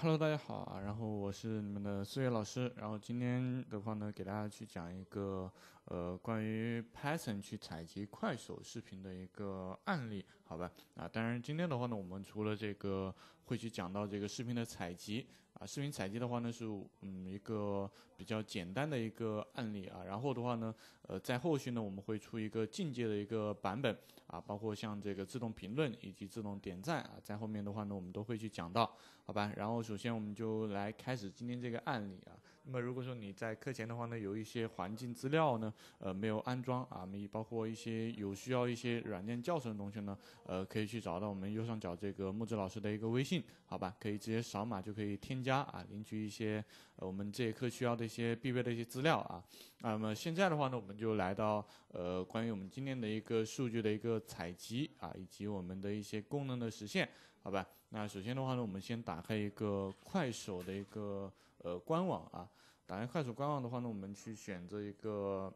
Hello，大家好啊！然后我是你们的四月老师，然后今天的话呢，给大家去讲一个呃关于 Python 去采集快手视频的一个案例，好吧？啊，当然今天的话呢，我们除了这个会去讲到这个视频的采集。啊，视频采集的话呢是，嗯，一个比较简单的一个案例啊。然后的话呢，呃，在后续呢，我们会出一个进阶的一个版本啊，包括像这个自动评论以及自动点赞啊，在后面的话呢，我们都会去讲到，好吧？然后首先我们就来开始今天这个案例啊。那么如果说你在课前的话呢，有一些环境资料呢，呃，没有安装啊，你包括一些有需要一些软件教程的同学呢，呃，可以去找到我们右上角这个木子老师的一个微信，好吧，可以直接扫码就可以添加啊，领取一些呃我们这节课需要的一些必备的一些资料啊。那么现在的话呢，我们就来到呃关于我们今天的一个数据的一个采集啊，以及我们的一些功能的实现，好吧。那首先的话呢，我们先打开一个快手的一个。呃，官网啊，打开快手官网的话呢，我们去选择一个，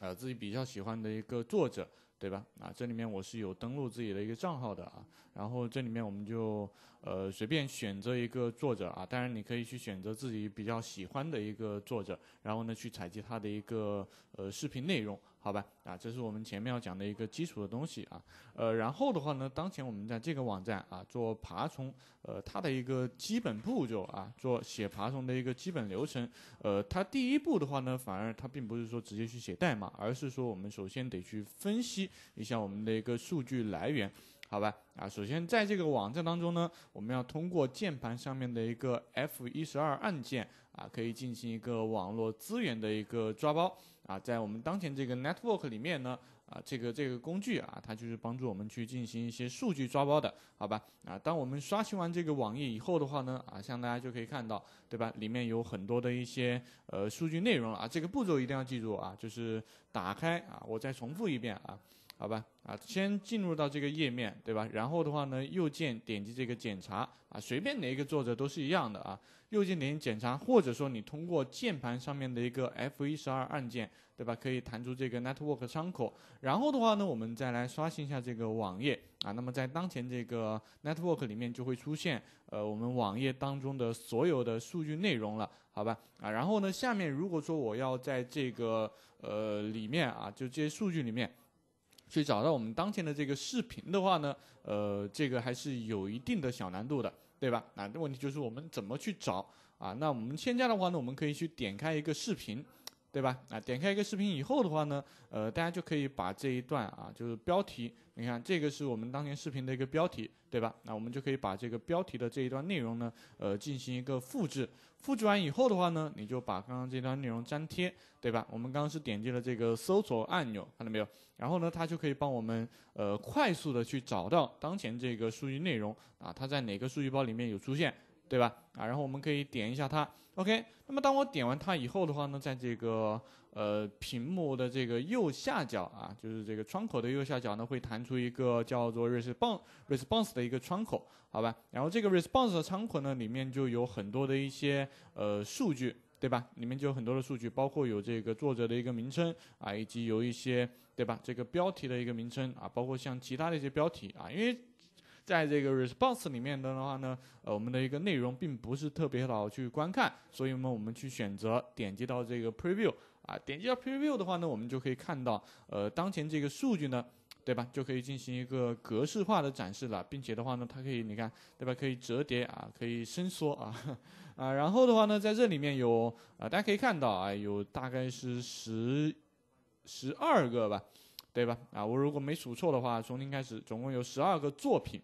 呃，自己比较喜欢的一个作者，对吧？啊，这里面我是有登录自己的一个账号的啊，然后这里面我们就。呃，随便选择一个作者啊，当然你可以去选择自己比较喜欢的一个作者，然后呢去采集他的一个呃视频内容，好吧？啊，这是我们前面要讲的一个基础的东西啊。呃，然后的话呢，当前我们在这个网站啊做爬虫，呃，它的一个基本步骤啊，做写爬虫的一个基本流程，呃，它第一步的话呢，反而它并不是说直接去写代码，而是说我们首先得去分析一下我们的一个数据来源。好吧，啊，首先在这个网站当中呢，我们要通过键盘上面的一个 F 一十二按键啊，可以进行一个网络资源的一个抓包啊，在我们当前这个 network 里面呢，啊，这个这个工具啊，它就是帮助我们去进行一些数据抓包的，好吧，啊，当我们刷新完这个网页以后的话呢，啊，像大家就可以看到，对吧，里面有很多的一些呃数据内容了啊，这个步骤一定要记住啊，就是打开啊，我再重复一遍啊。好吧，啊，先进入到这个页面，对吧？然后的话呢，右键点击这个检查，啊，随便哪一个作者都是一样的啊。右键点击检查，或者说你通过键盘上面的一个 F 一十二按键，对吧？可以弹出这个 Network 窗口。然后的话呢，我们再来刷新一下这个网页啊。那么在当前这个 Network 里面就会出现呃，我们网页当中的所有的数据内容了，好吧？啊，然后呢，下面如果说我要在这个呃里面啊，就这些数据里面。去找到我们当前的这个视频的话呢，呃，这个还是有一定的小难度的，对吧？那问题就是我们怎么去找啊？那我们现在的话呢，我们可以去点开一个视频。对吧？啊，点开一个视频以后的话呢，呃，大家就可以把这一段啊，就是标题，你看这个是我们当前视频的一个标题，对吧？那我们就可以把这个标题的这一段内容呢，呃，进行一个复制。复制完以后的话呢，你就把刚刚这段内容粘贴，对吧？我们刚刚是点击了这个搜索按钮，看到没有？然后呢，它就可以帮我们呃，快速的去找到当前这个数据内容啊，它在哪个数据包里面有出现，对吧？啊，然后我们可以点一下它。OK，那么当我点完它以后的话呢，在这个呃屏幕的这个右下角啊，就是这个窗口的右下角呢，会弹出一个叫做 response response 的一个窗口，好吧？然后这个 response 的窗口呢，里面就有很多的一些呃数据，对吧？里面就有很多的数据，包括有这个作者的一个名称啊，以及有一些对吧？这个标题的一个名称啊，包括像其他的一些标题啊，因为。在这个 response 里面的话呢，呃，我们的一个内容并不是特别好去观看，所以呢，我们去选择点击到这个 preview，啊，点击到 preview 的话呢，我们就可以看到，呃，当前这个数据呢，对吧，就可以进行一个格式化的展示了，并且的话呢，它可以，你看，对吧，可以折叠啊，可以伸缩啊，啊，然后的话呢，在这里面有，啊，大家可以看到啊，有大概是十十二个吧，对吧，啊，我如果没数错的话，从零开始总共有十二个作品。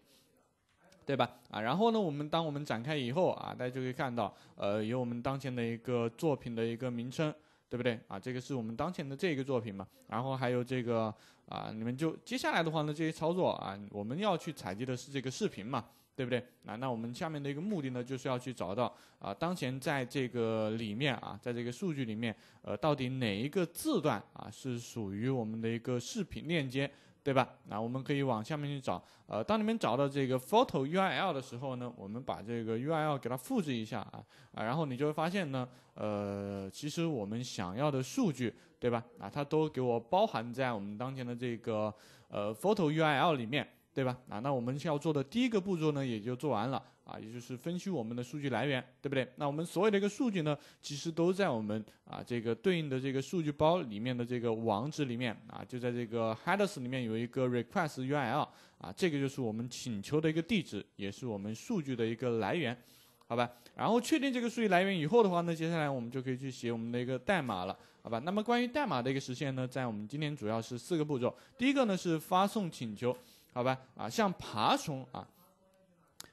对吧？啊，然后呢，我们当我们展开以后啊，大家就可以看到，呃，有我们当前的一个作品的一个名称，对不对？啊，这个是我们当前的这个作品嘛。然后还有这个啊，你们就接下来的话呢，这些操作啊，我们要去采集的是这个视频嘛，对不对？那那我们下面的一个目的呢，就是要去找到啊，当前在这个里面啊，在这个数据里面，呃，到底哪一个字段啊是属于我们的一个视频链接？对吧？那我们可以往下面去找。呃，当你们找到这个 photo URL 的时候呢，我们把这个 URL 给它复制一下啊，啊，然后你就会发现呢，呃，其实我们想要的数据，对吧？啊，它都给我包含在我们当前的这个呃 photo URL 里面，对吧？啊，那我们需要做的第一个步骤呢，也就做完了。啊，也就是分区我们的数据来源，对不对？那我们所有的一个数据呢，其实都在我们啊这个对应的这个数据包里面的这个网址里面啊，就在这个 headers 里面有一个 request URL，啊，这个就是我们请求的一个地址，也是我们数据的一个来源，好吧？然后确定这个数据来源以后的话呢，接下来我们就可以去写我们的一个代码了，好吧？那么关于代码的一个实现呢，在我们今天主要是四个步骤，第一个呢是发送请求，好吧？啊，像爬虫啊。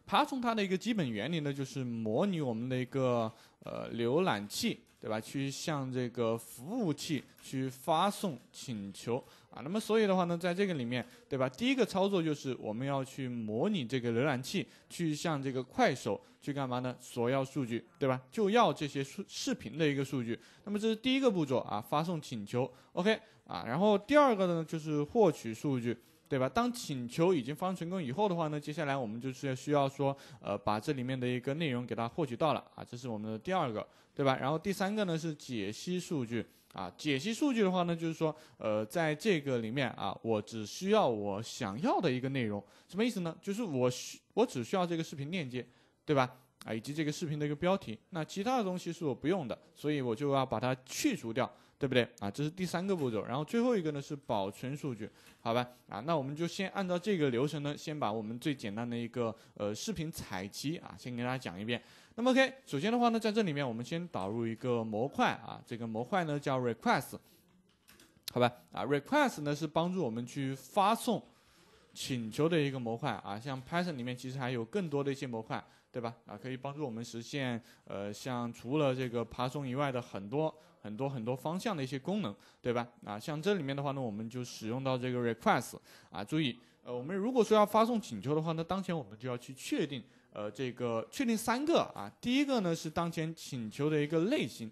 爬虫它的一个基本原理呢，就是模拟我们的一个呃浏览器，对吧？去向这个服务器去发送请求啊。那么所以的话呢，在这个里面，对吧？第一个操作就是我们要去模拟这个浏览器去向这个快手去干嘛呢？索要数据，对吧？就要这些数视频的一个数据。那么这是第一个步骤啊，发送请求，OK 啊。然后第二个呢，就是获取数据。对吧？当请求已经发成功以后的话呢，接下来我们就是需要说，呃，把这里面的一个内容给它获取到了啊，这是我们的第二个，对吧？然后第三个呢是解析数据啊，解析数据的话呢，就是说，呃，在这个里面啊，我只需要我想要的一个内容，什么意思呢？就是我需我只需要这个视频链接，对吧？啊，以及这个视频的一个标题，那其他的东西是我不用的，所以我就要把它去除掉。对不对啊？这是第三个步骤，然后最后一个呢是保存数据，好吧？啊，那我们就先按照这个流程呢，先把我们最简单的一个呃视频采集啊，先给大家讲一遍。那么 OK，首先的话呢，在这里面我们先导入一个模块啊，这个模块呢叫 request，好吧？啊，request 呢是帮助我们去发送请求的一个模块啊，像 Python 里面其实还有更多的一些模块，对吧？啊，可以帮助我们实现呃，像除了这个爬虫以外的很多。很多很多方向的一些功能，对吧？啊，像这里面的话呢，我们就使用到这个 request，啊，注意，呃，我们如果说要发送请求的话呢，当前我们就要去确定，呃，这个确定三个啊，第一个呢是当前请求的一个类型，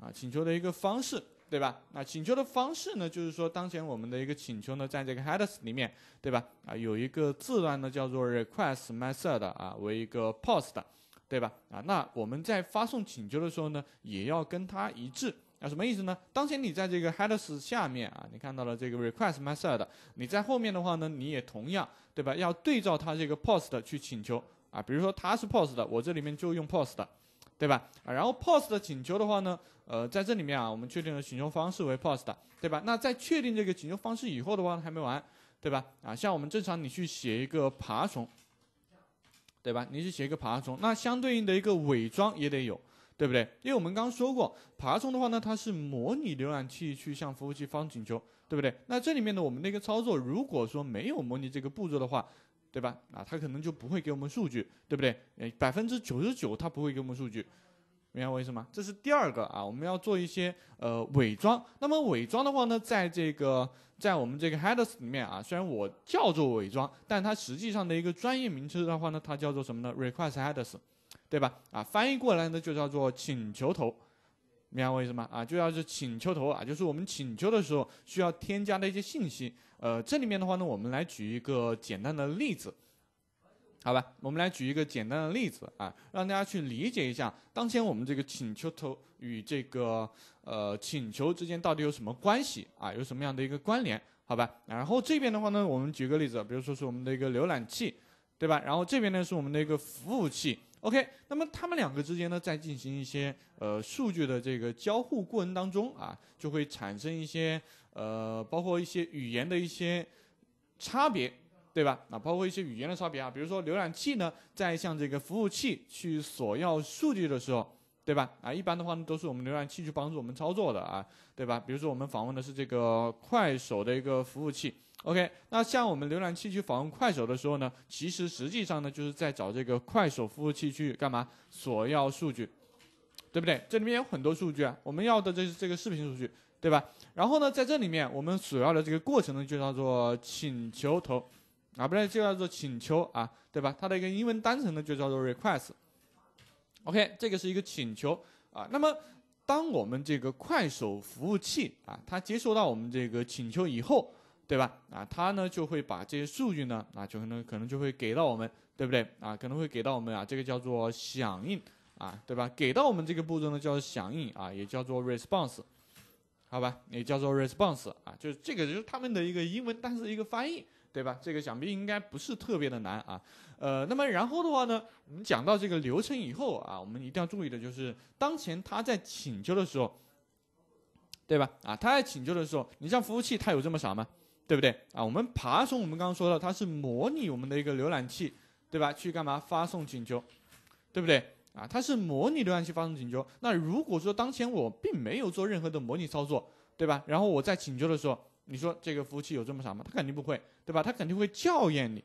啊，请求的一个方式，对吧？那请求的方式呢，就是说当前我们的一个请求呢，在这个 headers 里面，对吧？啊，有一个字段呢叫做 request method，啊，为一个 post。对吧？啊，那我们在发送请求的时候呢，也要跟它一致。啊，什么意思呢？当前你在这个 headers 下面啊，你看到了这个 request method，你在后面的话呢，你也同样，对吧？要对照它这个 post 去请求啊。比如说它是 post 的，我这里面就用 post 的，对吧？啊，然后 post 的请求的话呢，呃，在这里面啊，我们确定了请求方式为 post 的，对吧？那在确定这个请求方式以后的话，还没完，对吧？啊，像我们正常你去写一个爬虫。对吧？你是写一个爬虫，那相对应的一个伪装也得有，对不对？因为我们刚刚说过，爬虫的话呢，它是模拟浏览器去向服务器方请求，对不对？那这里面呢，我们的一个操作，如果说没有模拟这个步骤的话，对吧？啊，它可能就不会给我们数据，对不对？诶，百分之九十九它不会给我们数据。明白我意思吗？这是第二个啊，我们要做一些呃伪装。那么伪装的话呢，在这个在我们这个 headers 里面啊，虽然我叫做伪装，但它实际上的一个专业名称的话呢，它叫做什么呢？request headers，对吧？啊，翻译过来呢就叫做请求头，明白我意思吗？啊，就要是请求头啊，就是我们请求的时候需要添加的一些信息。呃，这里面的话呢，我们来举一个简单的例子。好吧，我们来举一个简单的例子啊，让大家去理解一下当前我们这个请求头与这个呃请求之间到底有什么关系啊，有什么样的一个关联？好吧，然后这边的话呢，我们举个例子，比如说是我们的一个浏览器，对吧？然后这边呢是我们的一个服务器。OK，那么它们两个之间呢，在进行一些呃数据的这个交互过程当中啊，就会产生一些呃，包括一些语言的一些差别。对吧？啊，包括一些语言的差别啊，比如说浏览器呢，在向这个服务器去索要数据的时候，对吧？啊，一般的话呢，都是我们浏览器去帮助我们操作的啊，对吧？比如说我们访问的是这个快手的一个服务器，OK。那像我们浏览器去访问快手的时候呢，其实实际上呢，就是在找这个快手服务器去干嘛索要数据，对不对？这里面有很多数据啊，我们要的这是这个视频数据，对吧？然后呢，在这里面我们主要的这个过程呢，就叫做请求头。啊，不然就叫做请求啊，对吧？它的一个英文单词呢就叫做 request。OK，这个是一个请求啊。那么，当我们这个快手服务器啊，它接收到我们这个请求以后，对吧？啊，它呢就会把这些数据呢啊，就可能可能就会给到我们，对不对？啊，可能会给到我们啊，这个叫做响应啊，对吧？给到我们这个步骤呢叫做响应啊，也叫做 response，好吧？也叫做 response 啊，就是这个就是他们的一个英文单词一个翻译。对吧？这个想必应该不是特别的难啊，呃，那么然后的话呢，我们讲到这个流程以后啊，我们一定要注意的就是，当前他在请求的时候，对吧？啊，他在请求的时候，你像服务器，它有这么傻吗？对不对？啊，我们爬虫，我们刚刚说了，它是模拟我们的一个浏览器，对吧？去干嘛发送请求，对不对？啊，它是模拟浏览器发送请求。那如果说当前我并没有做任何的模拟操作，对吧？然后我在请求的时候。你说这个服务器有这么傻吗？他肯定不会，对吧？他肯定会校验你，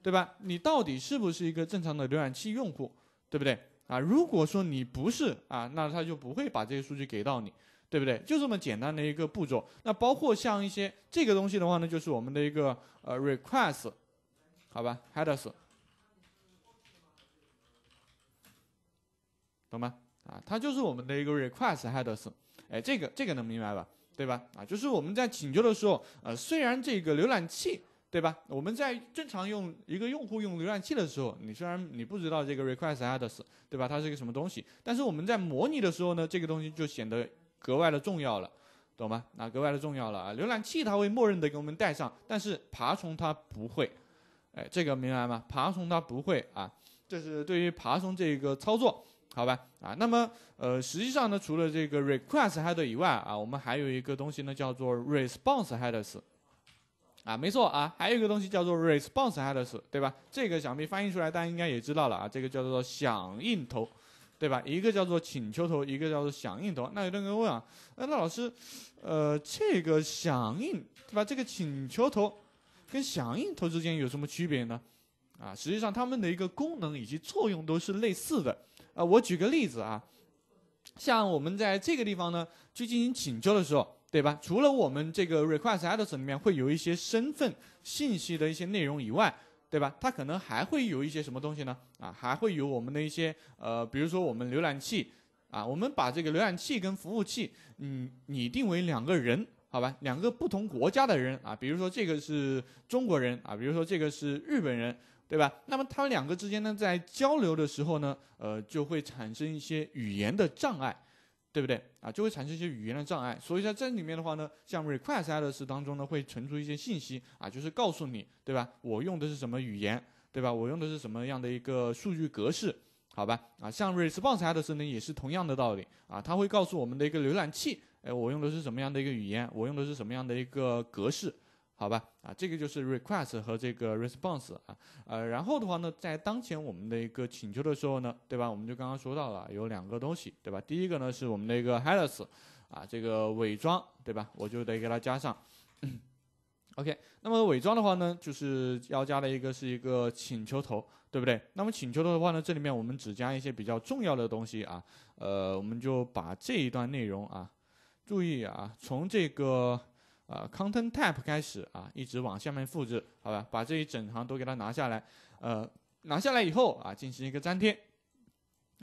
对吧？你到底是不是一个正常的浏览器用户，对不对？啊，如果说你不是啊，那他就不会把这些数据给到你，对不对？就这么简单的一个步骤。那包括像一些这个东西的话呢，就是我们的一个呃 request，好吧，headers，懂吗？啊，它就是我们的一个 request headers，哎，这个这个能明白吧？对吧？啊，就是我们在请求的时候，呃，虽然这个浏览器，对吧？我们在正常用一个用户用浏览器的时候，你虽然你不知道这个 request a d d r s 对吧？它是一个什么东西？但是我们在模拟的时候呢，这个东西就显得格外的重要了，懂吗？啊，格外的重要了。啊！浏览器它会默认的给我们带上，但是爬虫它不会，哎，这个明白吗？爬虫它不会啊，这是对于爬虫这个操作。好吧，啊，那么呃，实际上呢，除了这个 request header 以外，啊，我们还有一个东西呢，叫做 response headers，啊，没错啊，还有一个东西叫做 response headers，对吧？这个想必翻译出来，大家应该也知道了啊，这个叫做响应头，对吧？一个叫做请求头，一个叫做响应头。那有人可问啊，那老师，呃，这个响应对吧？这个请求头跟响应头之间有什么区别呢？啊，实际上它们的一个功能以及作用都是类似的。啊，我举个例子啊，像我们在这个地方呢去进行请求的时候，对吧？除了我们这个 request a d e r s 里面会有一些身份信息的一些内容以外，对吧？它可能还会有一些什么东西呢？啊，还会有我们的一些呃，比如说我们浏览器，啊，我们把这个浏览器跟服务器，嗯，拟定为两个人，好吧？两个不同国家的人啊，比如说这个是中国人啊，比如说这个是日本人。对吧？那么他们两个之间呢，在交流的时候呢，呃，就会产生一些语言的障碍，对不对啊？就会产生一些语言的障碍。所以在这里面的话呢，像 request a d d r s 当中呢，会存储一些信息啊，就是告诉你，对吧？我用的是什么语言，对吧？我用的是什么样的一个数据格式？好吧？啊，像 response a d d r s 呢，也是同样的道理啊，它会告诉我们的一个浏览器，哎，我用的是什么样的一个语言，我用的是什么样的一个格式。好吧，啊，这个就是 request 和这个 response 啊，呃，然后的话呢，在当前我们的一个请求的时候呢，对吧？我们就刚刚说到了有两个东西，对吧？第一个呢是我们的一个 headers，啊，这个伪装，对吧？我就得给它加上。OK，那么伪装的话呢，就是要加的一个是一个请求头，对不对？那么请求头的话呢，这里面我们只加一些比较重要的东西啊，呃，我们就把这一段内容啊，注意啊，从这个。啊，content type 开始啊，一直往下面复制，好吧，把这一整行都给它拿下来，呃，拿下来以后啊，进行一个粘贴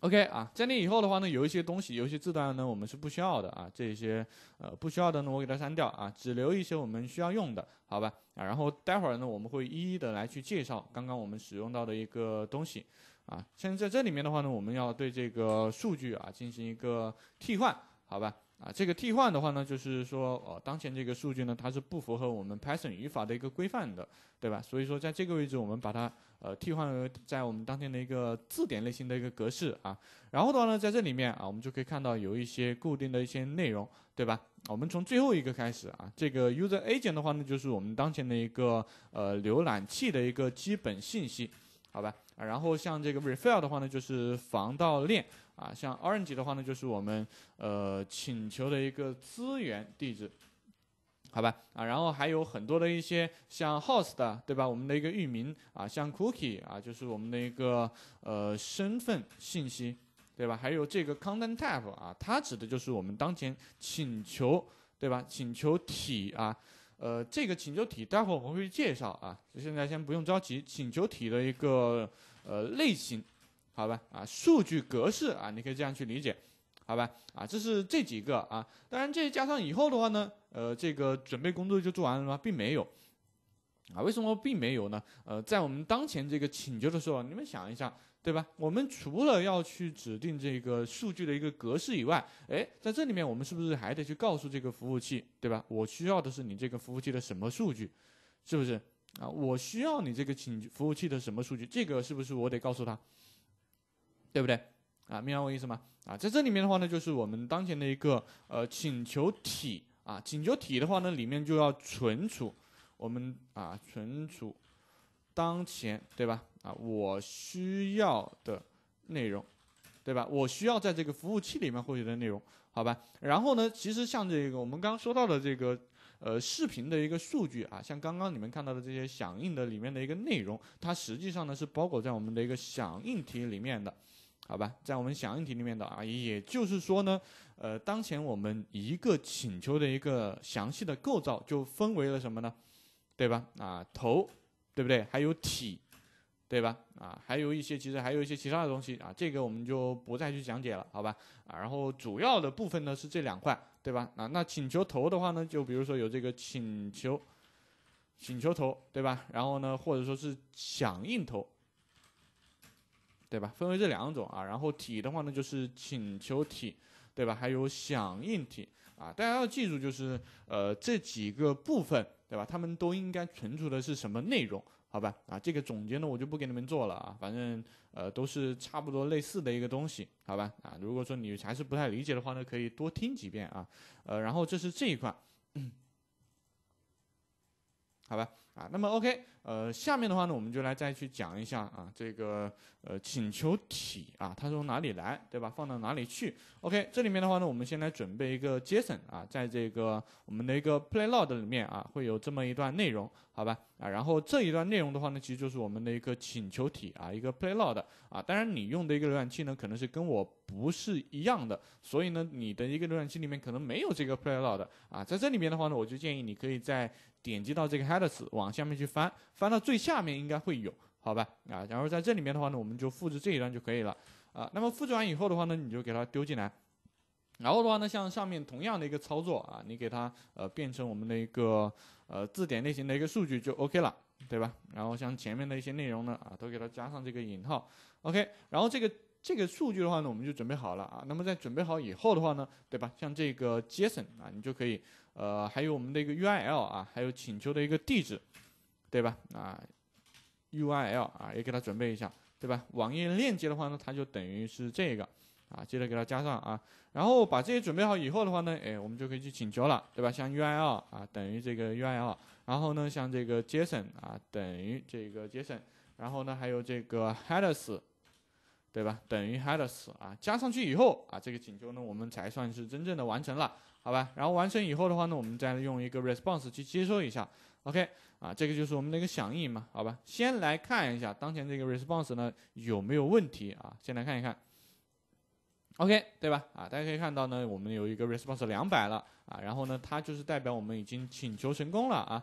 ，OK 啊，粘贴以后的话呢，有一些东西，有一些字段呢，我们是不需要的啊，这些呃不需要的呢，我给它删掉啊，只留一些我们需要用的，好吧，啊，然后待会儿呢，我们会一一的来去介绍刚刚我们使用到的一个东西，啊，现在在这里面的话呢，我们要对这个数据啊进行一个替换，好吧。啊，这个替换的话呢，就是说，呃，当前这个数据呢，它是不符合我们 Python 语法的一个规范的，对吧？所以说，在这个位置我们把它呃替换为在我们当前的一个字典类型的一个格式啊。然后的话呢，在这里面啊，我们就可以看到有一些固定的一些内容，对吧？我们从最后一个开始啊，这个 User Agent 的话呢，就是我们当前的一个呃浏览器的一个基本信息，好吧？然后像这个 r e f e r l 的话呢，就是防盗链。啊，像 o r a n g e 的话呢，就是我们呃请求的一个资源地址，好吧？啊，然后还有很多的一些像 Host，对吧？我们的一个域名啊，像 Cookie 啊，就是我们的一个呃身份信息，对吧？还有这个 Content-Type 啊，它指的就是我们当前请求，对吧？请求体啊，呃，这个请求体，待会我们会介绍啊，现在先不用着急，请求体的一个呃类型。好吧，啊，数据格式啊，你可以这样去理解，好吧，啊，这是这几个啊，当然这加上以后的话呢，呃，这个准备工作就做完了吗？并没有，啊，为什么并没有呢？呃，在我们当前这个请求的时候，你们想一下，对吧？我们除了要去指定这个数据的一个格式以外，哎，在这里面我们是不是还得去告诉这个服务器，对吧？我需要的是你这个服务器的什么数据？是不是啊？我需要你这个请服务器的什么数据？这个是不是我得告诉他？对不对啊？明白我意思吗？啊，在这里面的话呢，就是我们当前的一个呃请求体啊，请求体的话呢，里面就要存储我们啊存储当前对吧？啊，我需要的内容对吧？我需要在这个服务器里面获取的内容，好吧？然后呢，其实像这个我们刚刚说到的这个呃视频的一个数据啊，像刚刚你们看到的这些响应的里面的一个内容，它实际上呢是包裹在我们的一个响应体里面的。好吧，在我们响应题里面的啊，也就是说呢，呃，当前我们一个请求的一个详细的构造就分为了什么呢？对吧？啊，头，对不对？还有体，对吧？啊，还有一些其实还有一些其他的东西啊，这个我们就不再去讲解了，好吧？啊，然后主要的部分呢是这两块，对吧？啊，那请求头的话呢，就比如说有这个请求，请求头，对吧？然后呢，或者说是响应头。对吧？分为这两种啊，然后体的话呢，就是请求体，对吧？还有响应体啊，大家要记住，就是呃这几个部分，对吧？他们都应该存储的是什么内容？好吧？啊，这个总结呢，我就不给你们做了啊，反正呃都是差不多类似的一个东西，好吧？啊，如果说你还是不太理解的话呢，可以多听几遍啊，呃，然后这是这一块，好吧？啊，那么 OK，呃，下面的话呢，我们就来再去讲一下啊，这个呃请求体啊，它从哪里来，对吧？放到哪里去？OK，这里面的话呢，我们先来准备一个 JSON 啊，在这个我们的一个 payload l 里面啊，会有这么一段内容，好吧？啊，然后这一段内容的话呢，其实就是我们的一个请求体啊，一个 payload l 啊。当然，你用的一个浏览器呢，可能是跟我不是一样的，所以呢，你的一个浏览器里面可能没有这个 payload l 啊。在这里面的话呢，我就建议你可以在点击到这个 headers 往往下面去翻，翻到最下面应该会有，好吧？啊，然后在这里面的话呢，我们就复制这一段就可以了，啊，那么复制完以后的话呢，你就给它丢进来，然后的话呢，像上面同样的一个操作啊，你给它呃变成我们的一个呃字典类型的一个数据就 OK 了，对吧？然后像前面的一些内容呢，啊，都给它加上这个引号，OK。然后这个这个数据的话呢，我们就准备好了啊。那么在准备好以后的话呢，对吧？像这个 JSON 啊，你就可以。呃，还有我们的一个 URL 啊，还有请求的一个地址，对吧？啊，URL 啊，也给他准备一下，对吧？网页链接的话呢，它就等于是这个啊，记得给它加上啊。然后把这些准备好以后的话呢，哎，我们就可以去请求了，对吧？像 URL 啊，等于这个 URL，然后呢，像这个 JSON 啊，等于这个 JSON，然后呢，还有这个 Headers，对吧？等于 Headers 啊，加上去以后啊，这个请求呢，我们才算是真正的完成了。好吧，然后完成以后的话呢，我们再用一个 response 去接收一下，OK，啊，这个就是我们的一个响应嘛，好吧，先来看一下当前这个 response 呢有没有问题啊，先来看一看，OK，对吧？啊，大家可以看到呢，我们有一个 response 两百了啊，然后呢，它就是代表我们已经请求成功了啊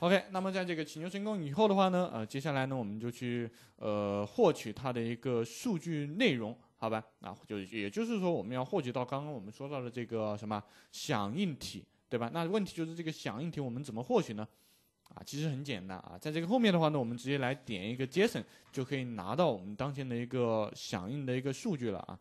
，OK，那么在这个请求成功以后的话呢，呃，接下来呢，我们就去呃获取它的一个数据内容。好吧，啊，就也就是说，我们要获取到刚刚我们说到的这个什么响应体，对吧？那问题就是这个响应体我们怎么获取呢？啊，其实很简单啊，在这个后面的话呢，我们直接来点一个 JSON 就可以拿到我们当前的一个响应的一个数据了啊，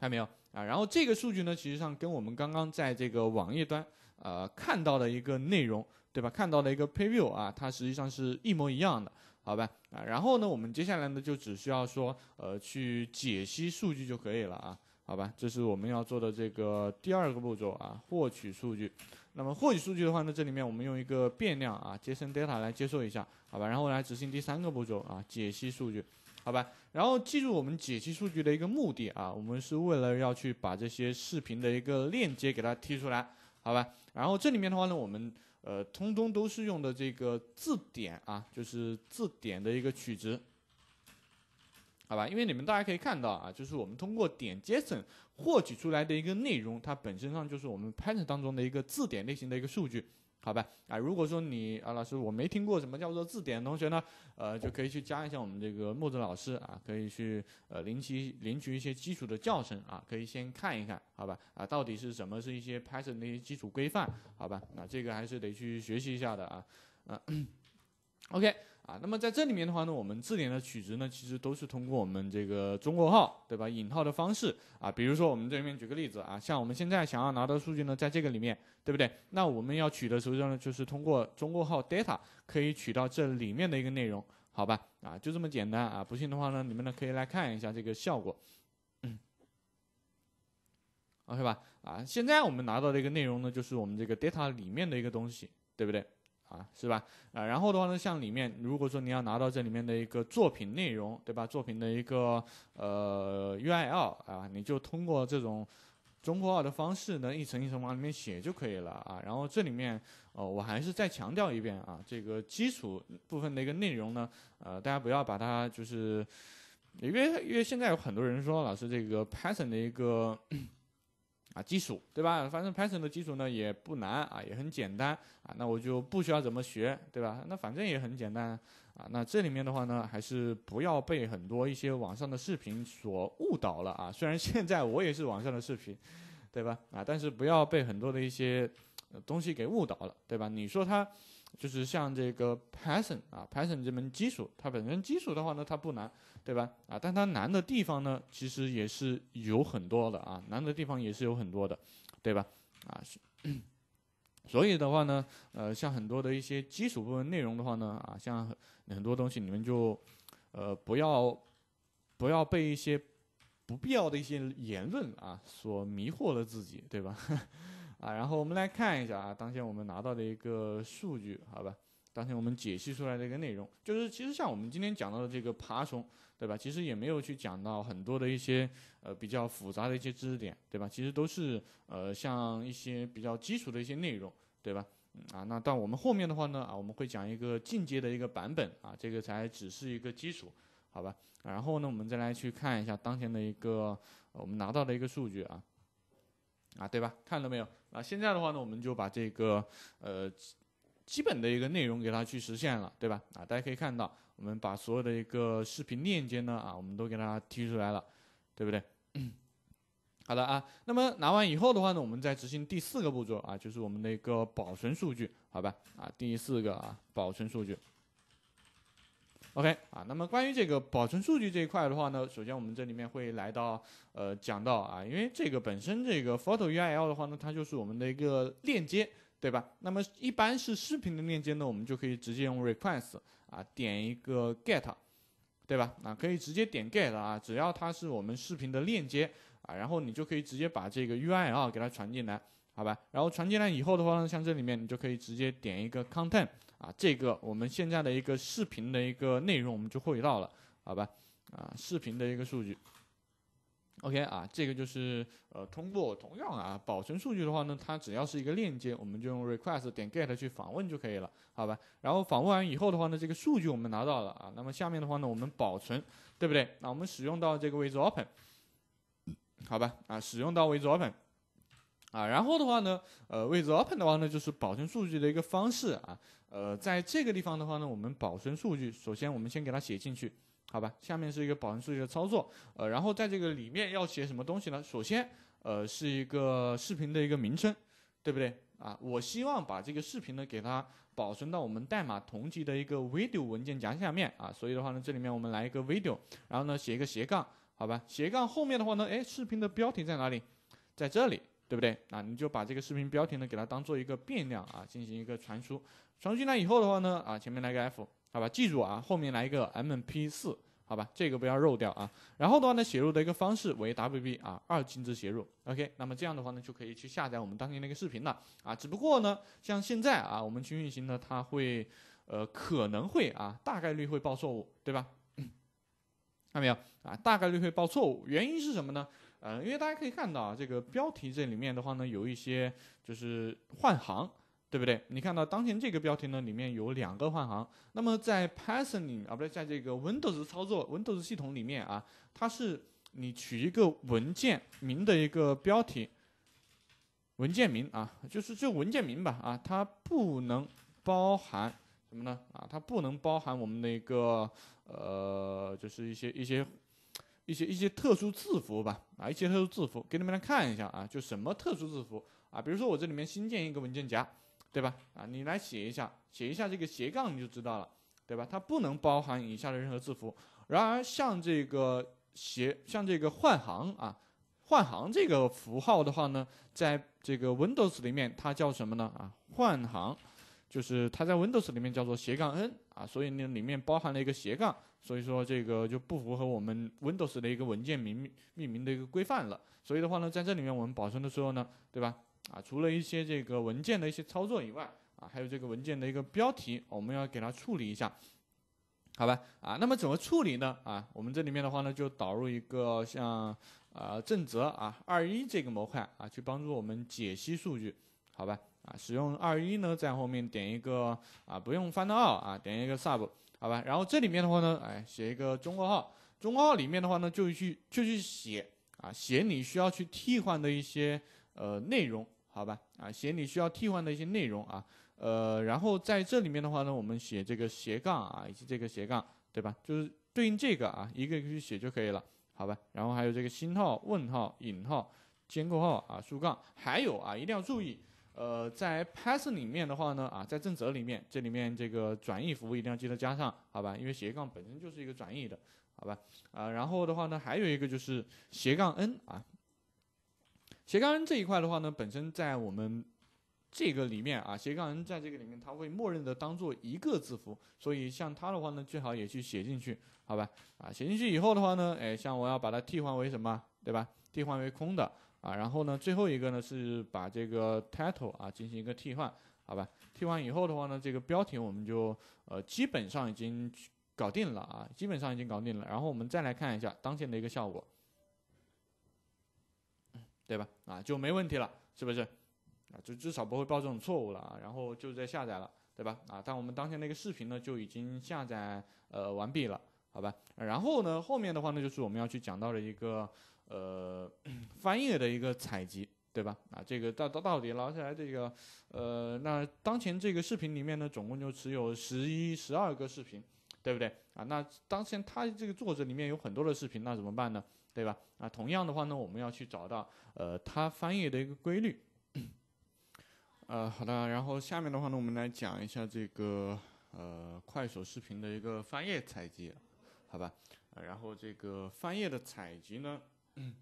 看到没有啊？然后这个数据呢，其实上跟我们刚刚在这个网页端呃看到的一个内容，对吧？看到的一个 preview 啊，它实际上是一模一样的。好吧啊，然后呢，我们接下来呢就只需要说，呃，去解析数据就可以了啊。好吧，这是我们要做的这个第二个步骤啊，获取数据。那么获取数据的话呢，这里面我们用一个变量啊，json data 来接受一下，好吧，然后来执行第三个步骤啊，解析数据。好吧，然后记住我们解析数据的一个目的啊，我们是为了要去把这些视频的一个链接给它踢出来，好吧。然后这里面的话呢，我们。呃，通通都是用的这个字典啊，就是字典的一个取值，好吧？因为你们大家可以看到啊，就是我们通过点 JSON 获取出来的一个内容，它本身上就是我们 Python 当中的一个字典类型的一个数据。好吧，啊，如果说你啊老师我没听过什么叫做字典的同学呢，呃，就可以去加一下我们这个木子老师啊，可以去呃领取领取一些基础的教程啊，可以先看一看，好吧，啊，到底是什么是一些拍摄那些基础规范，好吧，那这个还是得去学习一下的啊，啊，OK。啊，那么在这里面的话呢，我们字典的取值呢，其实都是通过我们这个中括号，对吧？引号的方式啊，比如说我们这里面举个例子啊，像我们现在想要拿到数据呢，在这个里面，对不对？那我们要取的时候呢，就是通过中括号 data 可以取到这里面的一个内容，好吧？啊，就这么简单啊！不信的话呢，你们呢可以来看一下这个效果。OK 吧？啊，现在我们拿到的一个内容呢，就是我们这个 data 里面的一个东西，对不对？啊，是吧？啊，然后的话呢，像里面，如果说你要拿到这里面的一个作品内容，对吧？作品的一个呃 U I L 啊，你就通过这种中括号的方式，呢，一层一层往里面写就可以了啊。然后这里面，呃，我还是再强调一遍啊，这个基础部分的一个内容呢，呃，大家不要把它就是，因为因为现在有很多人说，老师这个 Python 的一个。啊，基础对吧？反正 Python 的基础呢也不难啊，也很简单啊。那我就不需要怎么学，对吧？那反正也很简单啊。那这里面的话呢，还是不要被很多一些网上的视频所误导了啊。虽然现在我也是网上的视频，对吧？啊，但是不要被很多的一些东西给误导了，对吧？你说他。就是像这个 Python 啊 Python 这门基础，它本身基础的话呢，它不难，对吧？啊，但它难的地方呢，其实也是有很多的啊，难的地方也是有很多的，对吧？啊，所以的话呢，呃，像很多的一些基础部分内容的话呢，啊，像很多东西你们就，呃，不要不要被一些不必要的一些言论啊所迷惑了自己，对吧？啊，然后我们来看一下啊，当前我们拿到的一个数据，好吧？当前我们解析出来的一个内容，就是其实像我们今天讲到的这个爬虫，对吧？其实也没有去讲到很多的一些呃比较复杂的一些知识点，对吧？其实都是呃像一些比较基础的一些内容，对吧？啊，那到我们后面的话呢，啊我们会讲一个进阶的一个版本，啊这个才只是一个基础，好吧？然后呢，我们再来去看一下当前的一个我们拿到的一个数据啊，啊对吧？看到没有？那现在的话呢，我们就把这个呃基本的一个内容给它去实现了，对吧？啊，大家可以看到，我们把所有的一个视频链接呢，啊，我们都给它提出来了，对不对？好的啊，那么拿完以后的话呢，我们再执行第四个步骤啊，就是我们的一个保存数据，好吧？啊，第四个啊，保存数据。OK 啊，那么关于这个保存数据这一块的话呢，首先我们这里面会来到呃讲到啊，因为这个本身这个 photo URL 的话呢，它就是我们的一个链接，对吧？那么一般是视频的链接呢，我们就可以直接用 request 啊点一个 get，对吧？那可以直接点 get 啊，只要它是我们视频的链接啊，然后你就可以直接把这个 URL 给它传进来，好吧？然后传进来以后的话呢，像这里面你就可以直接点一个 content。啊，这个我们现在的一个视频的一个内容我们就获取到了，好吧？啊，视频的一个数据。OK，啊，这个就是呃，通过同样啊，保存数据的话呢，它只要是一个链接，我们就用 request 点 get 去访问就可以了，好吧？然后访问完以后的话呢，这个数据我们拿到了啊。那么下面的话呢，我们保存，对不对？那我们使用到这个位置 open，好吧？啊，使用到位置 open，啊，然后的话呢，呃，位置 open 的话呢，就是保存数据的一个方式啊。呃，在这个地方的话呢，我们保存数据。首先，我们先给它写进去，好吧？下面是一个保存数据的操作。呃，然后在这个里面要写什么东西呢？首先，呃，是一个视频的一个名称，对不对啊？我希望把这个视频呢给它保存到我们代码同级的一个 video 文件夹下面啊。所以的话呢，这里面我们来一个 video，然后呢写一个斜杠，好吧？斜杠后面的话呢，哎，视频的标题在哪里？在这里。对不对啊？你就把这个视频标题呢，给它当做一个变量啊，进行一个传输。传进来以后的话呢，啊前面来个 f，好吧，记住啊，后面来一个 mp4，好吧，这个不要漏掉啊。然后的话呢，写入的一个方式为 wb 啊，二进制写入。OK，那么这样的话呢，就可以去下载我们当年那个视频了啊。只不过呢，像现在啊，我们去运行呢，它会呃可能会啊，大概率会报错误，对吧？看到没有啊？大概率会报错误，原因是什么呢？呃，因为大家可以看到啊，这个标题这里面的话呢，有一些就是换行，对不对？你看到当前这个标题呢，里面有两个换行。那么在 Python 里啊，不对，在这个 Windows 操作 Windows 系统里面啊，它是你取一个文件名的一个标题，文件名啊，就是这文件名吧啊，它不能包含什么呢？啊，它不能包含我们的一个呃，就是一些一些。一些一些特殊字符吧，啊，一些特殊字符，给你们来看一下啊，就什么特殊字符啊，比如说我这里面新建一个文件夹，对吧？啊，你来写一下，写一下这个斜杠你就知道了，对吧？它不能包含以下的任何字符。然而像这个斜，像这个换行啊，换行这个符号的话呢，在这个 Windows 里面它叫什么呢？啊，换行，就是它在 Windows 里面叫做斜杠 n 啊，所以呢里面包含了一个斜杠。所以说这个就不符合我们 Windows 的一个文件名命名的一个规范了。所以的话呢，在这里面我们保存的时候呢，对吧？啊，除了一些这个文件的一些操作以外，啊，还有这个文件的一个标题，我们要给它处理一下，好吧？啊，那么怎么处理呢？啊，我们这里面的话呢，就导入一个像啊正则啊二一这个模块啊，去帮助我们解析数据，好吧？啊，使用二一呢，在后面点一个啊不用翻 u t 啊，点一个 sub。好吧，然后这里面的话呢，哎，写一个中括号，中括号里面的话呢，就去就去写啊，写你需要去替换的一些呃内容，好吧，啊，写你需要替换的一些内容啊，呃，然后在这里面的话呢，我们写这个斜杠啊，以及这个斜杠，对吧？就是对应这个啊，一个一个去写就可以了，好吧？然后还有这个星号、问号、引号、尖括号啊、竖杠，还有啊，一定要注意。呃，在 Python 里面的话呢，啊，在正则里面，这里面这个转义符一定要记得加上，好吧？因为斜杠本身就是一个转义的，好吧？啊，然后的话呢，还有一个就是斜杠 n 啊，斜杠 n 这一块的话呢，本身在我们这个里面啊，斜杠 n 在这个里面，它会默认的当做一个字符，所以像它的话呢，最好也去写进去，好吧？啊，写进去以后的话呢，哎，像我要把它替换为什么，对吧？替换为空的。啊，然后呢，最后一个呢是把这个 title 啊进行一个替换，好吧？替换以后的话呢，这个标题我们就呃基本上已经搞定了啊，基本上已经搞定了。然后我们再来看一下当前的一个效果，对吧？啊，就没问题了，是不是？啊，就至少不会报这种错误了啊。然后就在下载了，对吧？啊，但我们当前那个视频呢就已经下载呃完毕了，好吧？然后呢，后面的话呢就是我们要去讲到的一个。呃，翻页的一个采集，对吧？啊，这个到到到底捞下来这个，呃，那当前这个视频里面呢，总共就只有十一、十二个视频，对不对？啊，那当前它这个作者里面有很多的视频，那怎么办呢？对吧？啊，同样的话呢，我们要去找到呃，它翻页的一个规律。呃，好的，然后下面的话呢，我们来讲一下这个呃，快手视频的一个翻页采集，好吧？然后这个翻页的采集呢？嗯，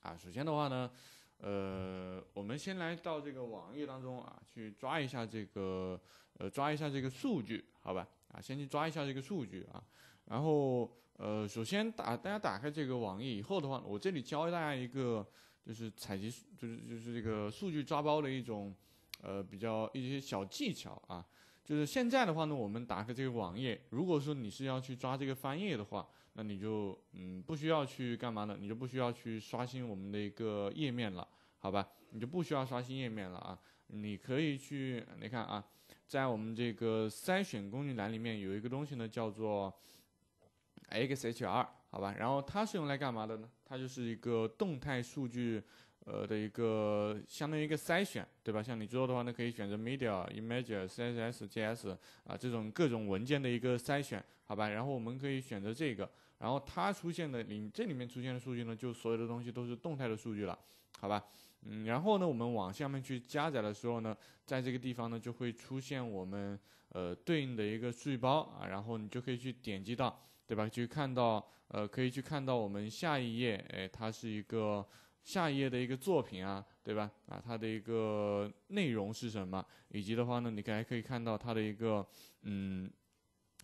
啊，首先的话呢，呃，我们先来到这个网页当中啊，去抓一下这个，呃，抓一下这个数据，好吧？啊，先去抓一下这个数据啊。然后，呃，首先打大家打开这个网页以后的话，我这里教大家一个，就是采集，就是就是这个数据抓包的一种，呃，比较一些小技巧啊。就是现在的话呢，我们打开这个网页，如果说你是要去抓这个翻页的话。那你就嗯不需要去干嘛呢？你就不需要去刷新我们的一个页面了，好吧？你就不需要刷新页面了啊。你可以去，你看啊，在我们这个筛选工具栏里面有一个东西呢，叫做 XHR，好吧？然后它是用来干嘛的呢？它就是一个动态数据，呃的一个相当于一个筛选，对吧？像你之后的话呢，可以选择 media、image、CSS、JS 啊这种各种文件的一个筛选，好吧？然后我们可以选择这个。然后它出现的里这里面出现的数据呢，就所有的东西都是动态的数据了，好吧？嗯，然后呢，我们往下面去加载的时候呢，在这个地方呢就会出现我们呃对应的一个数据包啊，然后你就可以去点击到，对吧？去看到呃，可以去看到我们下一页，哎，它是一个下一页的一个作品啊，对吧？啊，它的一个内容是什么？以及的话呢，你还可以看到它的一个嗯。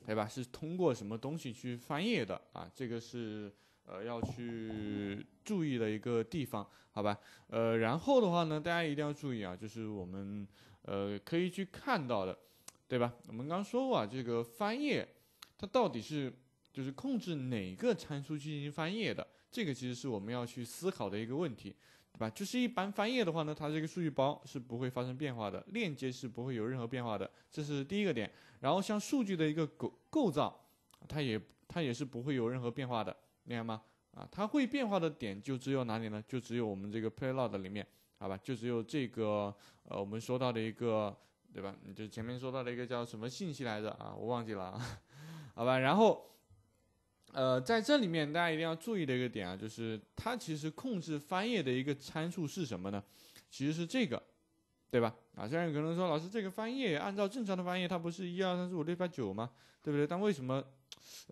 对吧？是通过什么东西去翻页的啊？这个是呃要去注意的一个地方，好吧？呃，然后的话呢，大家一定要注意啊，就是我们呃可以去看到的，对吧？我们刚说过啊，这个翻页它到底是就是控制哪个参数去进行翻页的？这个其实是我们要去思考的一个问题。对吧，就是一般翻页的话呢，它这个数据包是不会发生变化的，链接是不会有任何变化的，这是第一个点。然后像数据的一个构构造，它也它也是不会有任何变化的，明白吗？啊，它会变化的点就只有哪里呢？就只有我们这个 payload 里面，好吧，就只有这个呃，我们说到的一个对吧？就前面说到的一个叫什么信息来着啊？我忘记了啊，好吧，然后。呃，在这里面大家一定要注意的一个点啊，就是它其实控制翻页的一个参数是什么呢？其实是这个，对吧？啊，虽然可能说老师这个翻页按照正常的翻页，它不是一二三四五六八九吗？对不对？但为什么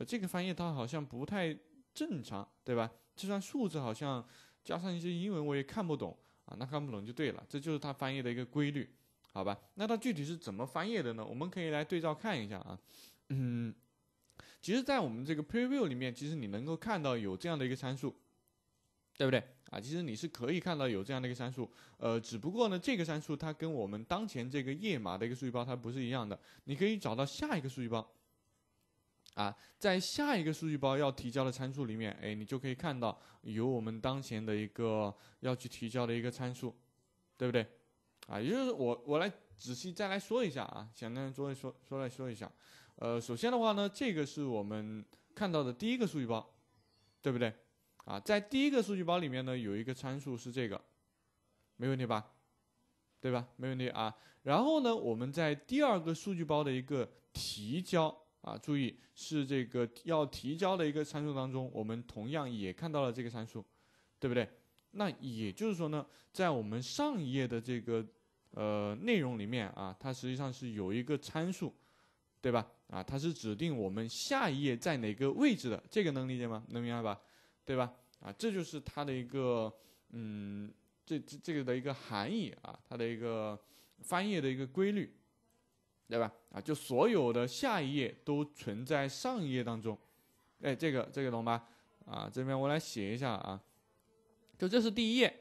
这个翻页它好像不太正常，对吧？这串数字好像加上一些英文我也看不懂啊，那看不懂就对了，这就是它翻页的一个规律，好吧？那它具体是怎么翻页的呢？我们可以来对照看一下啊，嗯。其实，在我们这个 preview 里面，其实你能够看到有这样的一个参数，对不对啊？其实你是可以看到有这样的一个参数，呃，只不过呢，这个参数它跟我们当前这个页码的一个数据包它不是一样的。你可以找到下一个数据包，啊，在下一个数据包要提交的参数里面，哎，你就可以看到有我们当前的一个要去提交的一个参数，对不对？啊，也就是我我来仔细再来说一下啊，简单说一说说来说一下。呃，首先的话呢，这个是我们看到的第一个数据包，对不对？啊，在第一个数据包里面呢，有一个参数是这个，没问题吧？对吧？没问题啊。然后呢，我们在第二个数据包的一个提交啊，注意是这个要提交的一个参数当中，我们同样也看到了这个参数，对不对？那也就是说呢，在我们上一页的这个呃内容里面啊，它实际上是有一个参数。对吧？啊，它是指定我们下一页在哪个位置的，这个能理解吗？能明白吧？对吧？啊，这就是它的一个，嗯，这这这个的一个含义啊，它的一个翻页的一个规律，对吧？啊，就所有的下一页都存在上一页当中，哎，这个这个懂吧？啊，这边我来写一下啊，就这是第一页，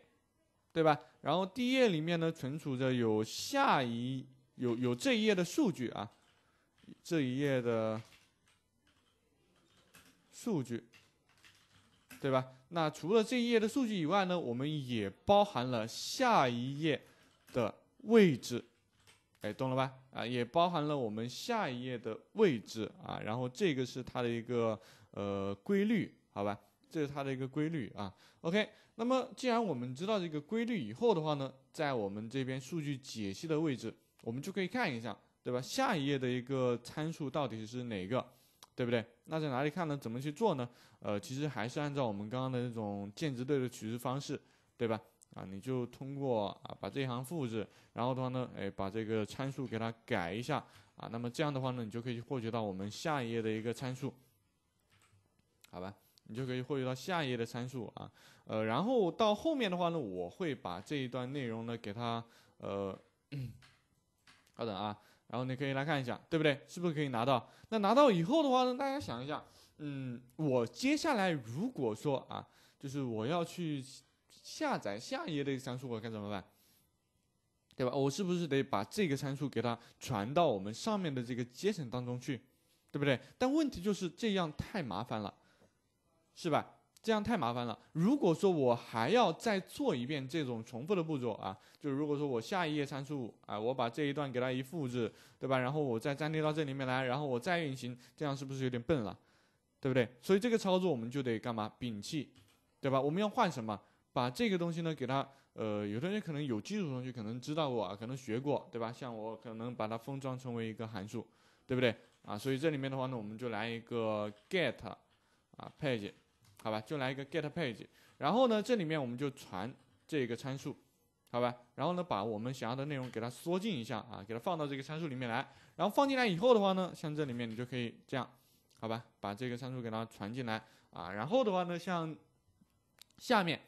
对吧？然后第一页里面呢，存储着有下一有有这一页的数据啊。这一页的数据，对吧？那除了这一页的数据以外呢，我们也包含了下一页的位置，哎，懂了吧？啊，也包含了我们下一页的位置啊。然后这个是它的一个呃规律，好吧？这是它的一个规律啊。OK，那么既然我们知道这个规律以后的话呢，在我们这边数据解析的位置，我们就可以看一下。对吧？下一页的一个参数到底是哪个，对不对？那在哪里看呢？怎么去做呢？呃，其实还是按照我们刚刚的那种建值对的取值方式，对吧？啊，你就通过啊把这一行复制，然后的话呢，哎把这个参数给它改一下啊，那么这样的话呢，你就可以获取到我们下一页的一个参数，好吧？你就可以获取到下一页的参数啊。呃，然后到后面的话呢，我会把这一段内容呢给它呃，稍等啊。然后你可以来看一下，对不对？是不是可以拿到？那拿到以后的话呢，大家想一下，嗯，我接下来如果说啊，就是我要去下载下一页的参数，我该怎么办？对吧？我是不是得把这个参数给它传到我们上面的这个 JSON 当中去？对不对？但问题就是这样太麻烦了，是吧？这样太麻烦了。如果说我还要再做一遍这种重复的步骤啊，就如果说我下一页参数啊，我把这一段给它一复制，对吧？然后我再粘贴到这里面来，然后我再运行，这样是不是有点笨了？对不对？所以这个操作我们就得干嘛？摒弃，对吧？我们要换什么？把这个东西呢给它，呃，有同学可能有基础同学可能知道过啊，可能学过，对吧？像我可能把它封装成为一个函数，对不对？啊，所以这里面的话呢，我们就来一个 get，啊，page。好吧，就来一个 get page，然后呢，这里面我们就传这个参数，好吧，然后呢，把我们想要的内容给它缩进一下啊，给它放到这个参数里面来，然后放进来以后的话呢，像这里面你就可以这样，好吧，把这个参数给它传进来啊，然后的话呢，像下面，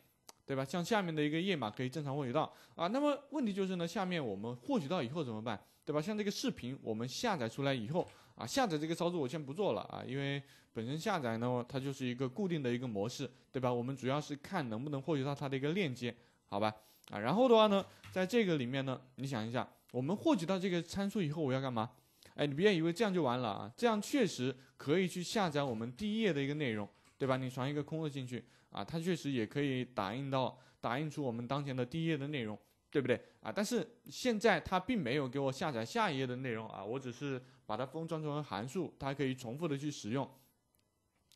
对吧，像下面的一个页码可以正常获取到啊，那么问题就是呢，下面我们获取到以后怎么办，对吧，像这个视频我们下载出来以后。啊，下载这个操作我先不做了啊，因为本身下载呢，它就是一个固定的一个模式，对吧？我们主要是看能不能获取到它的一个链接，好吧？啊，然后的话呢，在这个里面呢，你想一下，我们获取到这个参数以后，我要干嘛？哎，你不要以为这样就完了啊，这样确实可以去下载我们第一页的一个内容，对吧？你传一个空的进去啊，它确实也可以打印到、打印出我们当前的第一页的内容，对不对？啊，但是现在它并没有给我下载下一页的内容啊，我只是。把它封装成为函数，它可以重复的去使用，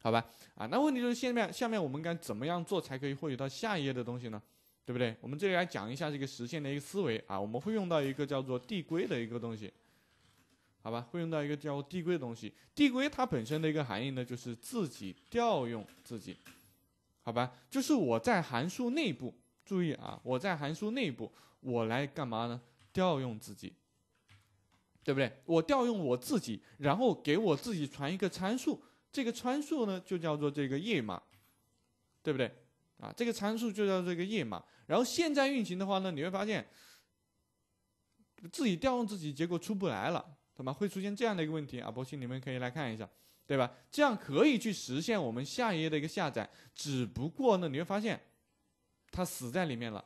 好吧？啊，那问题就是下面，下面我们该怎么样做才可以获取到下一页的东西呢？对不对？我们这里来讲一下这个实现的一个思维啊，我们会用到一个叫做递归的一个东西，好吧？会用到一个叫递归的东西。递归它本身的一个含义呢，就是自己调用自己，好吧？就是我在函数内部，注意啊，我在函数内部，我来干嘛呢？调用自己。对不对？我调用我自己，然后给我自己传一个参数，这个参数呢就叫做这个页码，对不对？啊，这个参数就叫这个页码。然后现在运行的话呢，你会发现自己调用自己，结果出不来了，对吧？会出现这样的一个问题啊。博信你们可以来看一下，对吧？这样可以去实现我们下一页的一个下载，只不过呢，你会发现它死在里面了，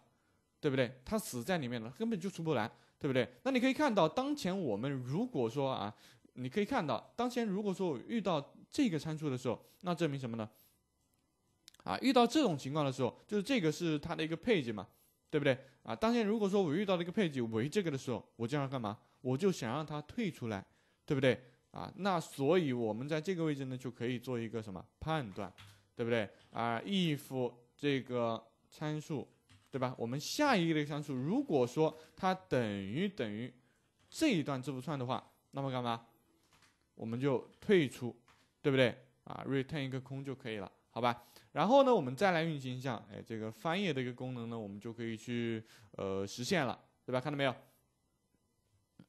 对不对？它死在里面了，根本就出不来。对不对？那你可以看到，当前我们如果说啊，你可以看到，当前如果说我遇到这个参数的时候，那证明什么呢？啊，遇到这种情况的时候，就是这个是它的一个配置嘛，对不对？啊，当前如果说我遇到了一个配置为这个的时候，我就要干嘛？我就想让它退出来，对不对？啊，那所以我们在这个位置呢，就可以做一个什么判断，对不对？啊，if 这个参数。对吧？我们下一个的参数，如果说它等于等于这一段字符串的话，那么干嘛？我们就退出，对不对？啊，return 一个空就可以了，好吧？然后呢，我们再来运行一下，哎，这个翻页的一个功能呢，我们就可以去呃实现了，对吧？看到没有？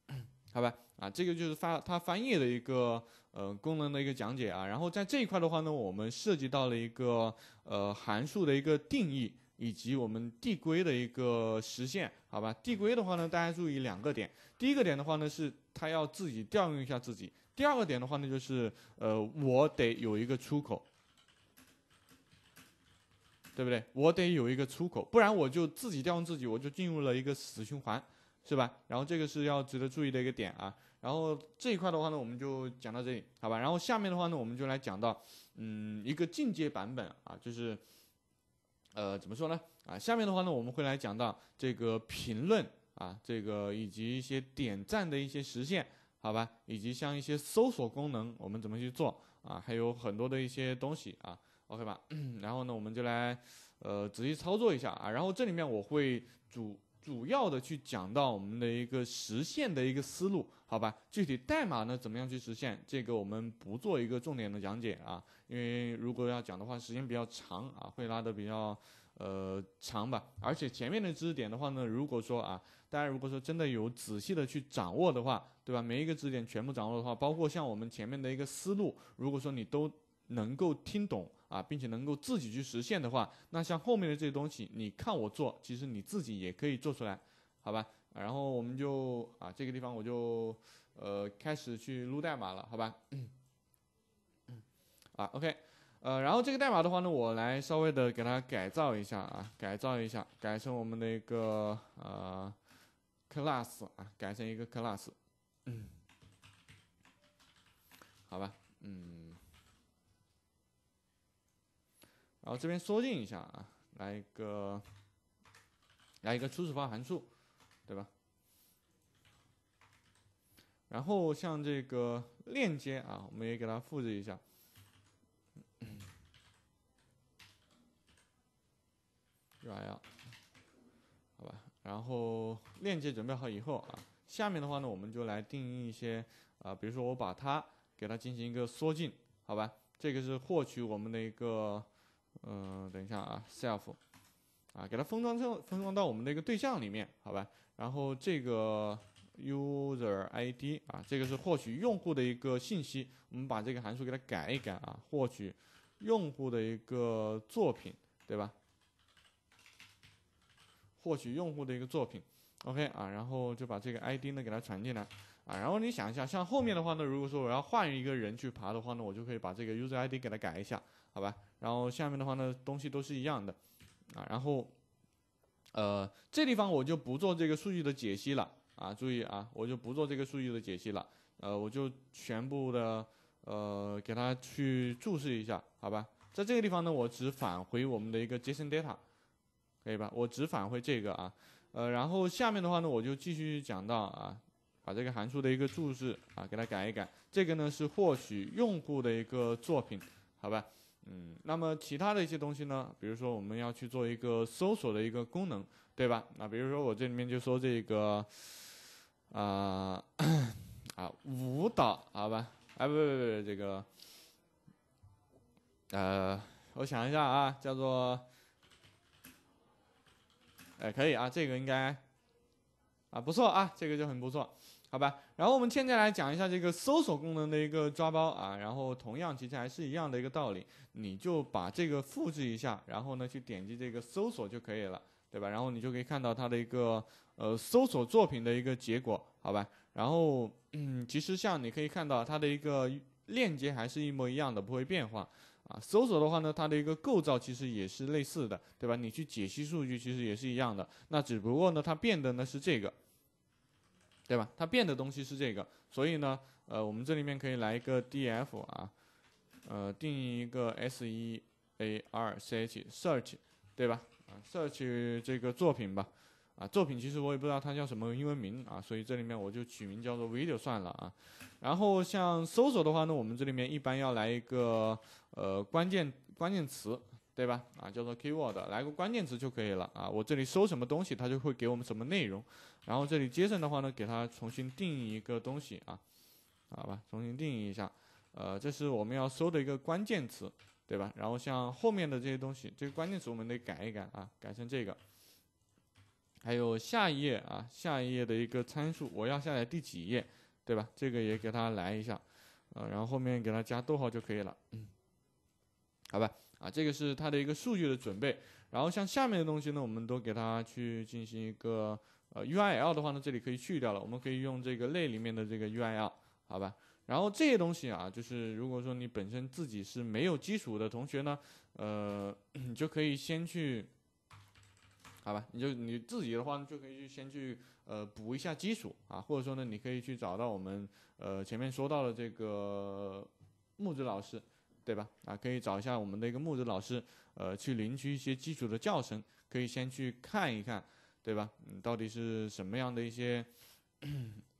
好吧？啊，这个就是翻它翻页的一个呃功能的一个讲解啊。然后在这一块的话呢，我们涉及到了一个呃函数的一个定义。以及我们递归的一个实现，好吧？递归的话呢，大家注意两个点。第一个点的话呢，是它要自己调用一下自己；第二个点的话呢，就是呃，我得有一个出口，对不对？我得有一个出口，不然我就自己调用自己，我就进入了一个死循环，是吧？然后这个是要值得注意的一个点啊。然后这一块的话呢，我们就讲到这里，好吧？然后下面的话呢，我们就来讲到嗯一个进阶版本啊，就是。呃，怎么说呢？啊，下面的话呢，我们会来讲到这个评论啊，这个以及一些点赞的一些实现，好吧？以及像一些搜索功能，我们怎么去做啊？还有很多的一些东西啊，OK 吧？然后呢，我们就来呃，仔细操作一下啊。然后这里面我会主。主要的去讲到我们的一个实现的一个思路，好吧？具体代码呢，怎么样去实现？这个我们不做一个重点的讲解啊，因为如果要讲的话，时间比较长啊，会拉的比较呃长吧。而且前面的知识点的话呢，如果说啊，大家如果说真的有仔细的去掌握的话，对吧？每一个知识点全部掌握的话，包括像我们前面的一个思路，如果说你都能够听懂。啊，并且能够自己去实现的话，那像后面的这些东西，你看我做，其实你自己也可以做出来，好吧？然后我们就啊，这个地方我就呃开始去撸代码了，好吧？啊，OK，呃，然后这个代码的话呢，我来稍微的给它改造一下啊，改造一下，改成我们的一个呃 class 啊，改成一个 class，嗯，好吧，嗯。然后这边缩进一下啊，来一个，来一个初始化函数，对吧？然后像这个链接啊，我们也给它复制一下，U 下 L，好吧？然后链接准备好以后啊，下面的话呢，我们就来定义一些啊，比如说我把它给它进行一个缩进，好吧？这个是获取我们的一个。嗯，等一下啊，self，啊，给它封装成封装到我们的一个对象里面，好吧？然后这个 user ID，啊，这个是获取用户的一个信息，我们把这个函数给它改一改啊，获取用户的一个作品，对吧？获取用户的一个作品，OK，啊，然后就把这个 ID 呢给它传进来，啊，然后你想一下，像后面的话呢，如果说我要换一个人去爬的话呢，我就可以把这个 user ID 给它改一下，好吧？然后下面的话呢，东西都是一样的，啊，然后，呃，这地方我就不做这个数据的解析了，啊，注意啊，我就不做这个数据的解析了，呃，我就全部的呃，给它去注释一下，好吧，在这个地方呢，我只返回我们的一个 JSON data，可以吧？我只返回这个啊，呃，然后下面的话呢，我就继续讲到啊，把这个函数的一个注释啊，给它改一改，这个呢是获取用户的一个作品，好吧？嗯，那么其他的一些东西呢？比如说我们要去做一个搜索的一个功能，对吧？那比如说我这里面就说这个，啊 啊舞蹈好吧？哎，不不不，这个，呃，我想一下啊，叫做，哎，可以啊，这个应该，啊不错啊，这个就很不错。好吧，然后我们现在来讲一下这个搜索功能的一个抓包啊，然后同样其实还是一样的一个道理，你就把这个复制一下，然后呢去点击这个搜索就可以了，对吧？然后你就可以看到它的一个呃搜索作品的一个结果，好吧？然后嗯，其实像你可以看到它的一个链接还是一模一样的，不会变化啊。搜索的话呢，它的一个构造其实也是类似的，对吧？你去解析数据其实也是一样的，那只不过呢它变的呢是这个。对吧？它变的东西是这个，所以呢，呃，我们这里面可以来一个 df 啊，呃，定义一个 s e a r c h search，对吧？啊，search 这个作品吧，啊，作品其实我也不知道它叫什么英文名啊，所以这里面我就取名叫做 video 算了啊。然后像搜索的话呢，我们这里面一般要来一个呃关键关键词。对吧？啊，叫做 keyword，来个关键词就可以了啊。我这里搜什么东西，它就会给我们什么内容。然后这里 JSON 的话呢，给它重新定义一个东西啊。好吧，重新定义一下。呃，这是我们要搜的一个关键词，对吧？然后像后面的这些东西，这个关键词我们得改一改啊，改成这个。还有下一页啊，下一页的一个参数，我要下载第几页，对吧？这个也给它来一下。呃，然后后面给它加逗号就可以了。嗯，好吧。啊，这个是它的一个数据的准备，然后像下面的东西呢，我们都给它去进行一个呃 URL 的话呢，这里可以去掉了，我们可以用这个类里面的这个 URL，好吧？然后这些东西啊，就是如果说你本身自己是没有基础的同学呢，呃，你就可以先去，好吧？你就你自己的话呢，就可以去先去呃补一下基础啊，或者说呢，你可以去找到我们呃前面说到的这个木子老师。对吧？啊，可以找一下我们的一个木子老师，呃，去领取一些基础的教程，可以先去看一看，对吧？嗯，到底是什么样的一些，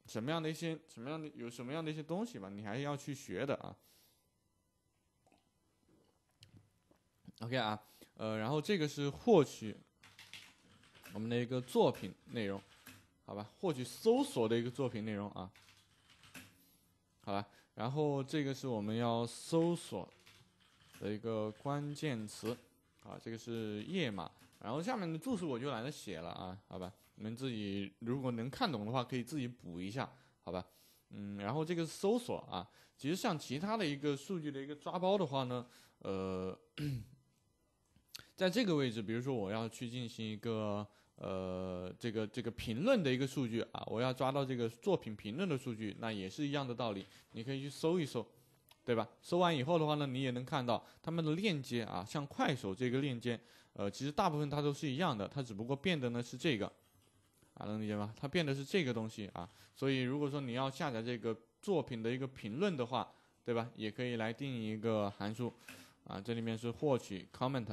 什么样的一些，什么样的有什么样的一些东西吧？你还是要去学的啊。OK 啊，呃，然后这个是获取我们的一个作品内容，好吧？获取搜索的一个作品内容啊，好吧？然后这个是我们要搜索。的一个关键词，啊，这个是页码，然后下面的注释我就懒得写了啊，好吧，你们自己如果能看懂的话，可以自己补一下，好吧，嗯，然后这个搜索啊，其实像其他的一个数据的一个抓包的话呢，呃，在这个位置，比如说我要去进行一个呃这个这个评论的一个数据啊，我要抓到这个作品评论的数据，那也是一样的道理，你可以去搜一搜。对吧？搜完以后的话呢，你也能看到他们的链接啊，像快手这个链接，呃，其实大部分它都是一样的，它只不过变的呢是这个，啊，能理解吗？它变的是这个东西啊，所以如果说你要下载这个作品的一个评论的话，对吧？也可以来定一个函数，啊，这里面是获取 comment，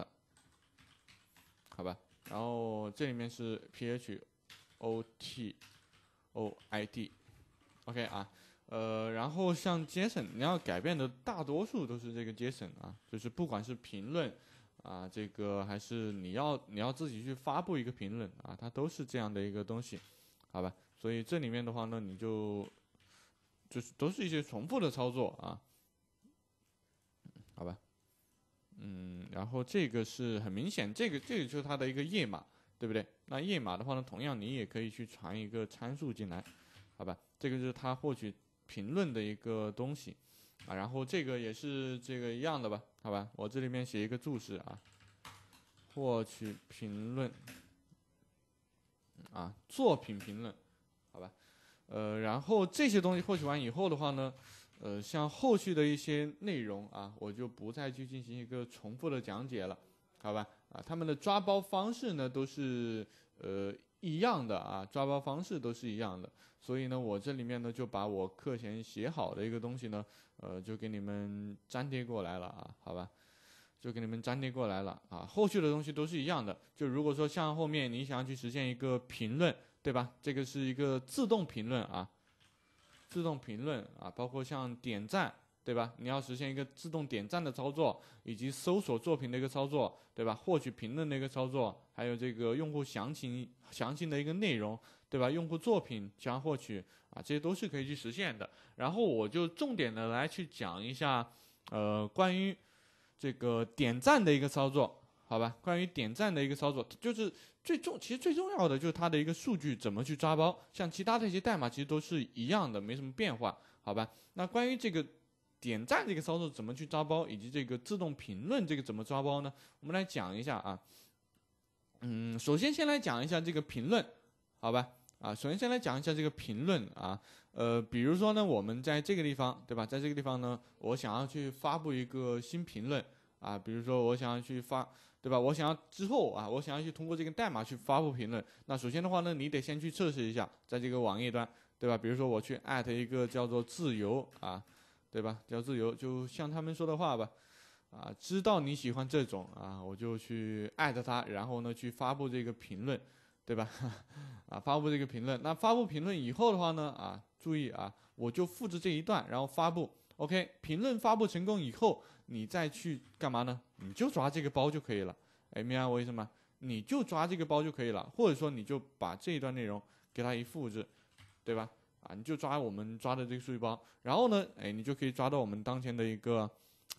好吧？然后这里面是 p h o t o i d，ok 啊。呃，然后像 Jason，你要改变的大多数都是这个 Jason 啊，就是不管是评论啊，这个还是你要你要自己去发布一个评论啊，它都是这样的一个东西，好吧？所以这里面的话呢，你就就是都是一些重复的操作啊，好吧？嗯，然后这个是很明显，这个这个就是它的一个页码，对不对？那页码的话呢，同样你也可以去传一个参数进来，好吧？这个就是它获取。评论的一个东西，啊，然后这个也是这个一样的吧，好吧，我这里面写一个注释啊，获取评论，啊，作品评论，好吧，呃，然后这些东西获取完以后的话呢，呃，像后续的一些内容啊，我就不再去进行一个重复的讲解了，好吧，啊，他们的抓包方式呢都是呃。一样的啊，抓包方式都是一样的，所以呢，我这里面呢就把我课前写好的一个东西呢，呃，就给你们粘贴过来了啊，好吧，就给你们粘贴过来了啊，后续的东西都是一样的，就如果说像后面你想要去实现一个评论，对吧？这个是一个自动评论啊，自动评论啊，包括像点赞。对吧？你要实现一个自动点赞的操作，以及搜索作品的一个操作，对吧？获取评论的一个操作，还有这个用户详情、详情的一个内容，对吧？用户作品将获取啊，这些都是可以去实现的。然后我就重点的来去讲一下，呃，关于这个点赞的一个操作，好吧？关于点赞的一个操作，就是最重，其实最重要的就是它的一个数据怎么去抓包。像其他的一些代码，其实都是一样的，没什么变化，好吧？那关于这个。点赞这个操作怎么去抓包，以及这个自动评论这个怎么抓包呢？我们来讲一下啊。嗯，首先先来讲一下这个评论，好吧？啊，首先先来讲一下这个评论啊。呃，比如说呢，我们在这个地方，对吧？在这个地方呢，我想要去发布一个新评论啊。比如说，我想要去发，对吧？我想要之后啊，我想要去通过这个代码去发布评论。那首先的话呢，你得先去测试一下，在这个网页端，对吧？比如说，我去艾特一个叫做自由啊。对吧？较自由，就像他们说的话吧，啊，知道你喜欢这种啊，我就去艾特他，然后呢去发布这个评论，对吧？啊，发布这个评论。那发布评论以后的话呢，啊，注意啊，我就复制这一段，然后发布。OK，评论发布成功以后，你再去干嘛呢？你就抓这个包就可以了。哎，明白我意思吗？你就抓这个包就可以了，或者说你就把这一段内容给他一复制，对吧？啊，你就抓我们抓的这个数据包，然后呢，哎，你就可以抓到我们当前的一个，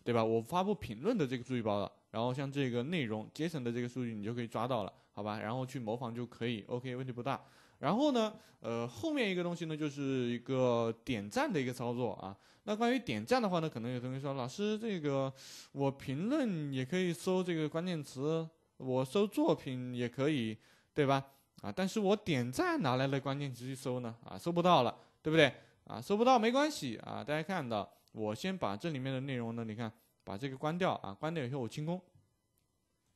对吧？我发布评论的这个数据包了，然后像这个内容阶层的这个数据，你就可以抓到了，好吧？然后去模仿就可以，OK，问题不大。然后呢，呃，后面一个东西呢，就是一个点赞的一个操作啊。那关于点赞的话呢，可能有同学说，老师这个我评论也可以搜这个关键词，我搜作品也可以，对吧？啊，但是我点赞拿来的关键词去搜呢，啊，搜不到了，对不对？啊，搜不到没关系啊，大家看到，我先把这里面的内容呢，你看，把这个关掉啊，关掉以后我清空，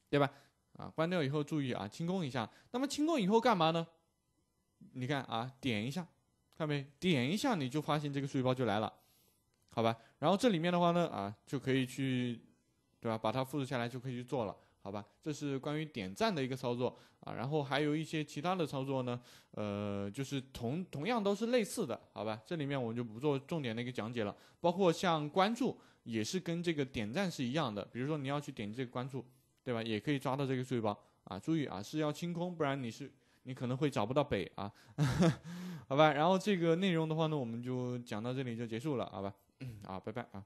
对吧？啊，关掉以后注意啊，清空一下。那么清空以后干嘛呢？你看啊，点一下，看没？点一下你就发现这个数据包就来了，好吧？然后这里面的话呢，啊，就可以去，对吧？把它复制下来就可以去做了。好吧，这是关于点赞的一个操作啊，然后还有一些其他的操作呢，呃，就是同同样都是类似的，好吧，这里面我们就不做重点的一个讲解了，包括像关注也是跟这个点赞是一样的，比如说你要去点这个关注，对吧？也可以抓到这个水包啊，注意啊，是要清空，不然你是你可能会找不到北啊，好吧，然后这个内容的话呢，我们就讲到这里就结束了，好吧，好，拜拜啊。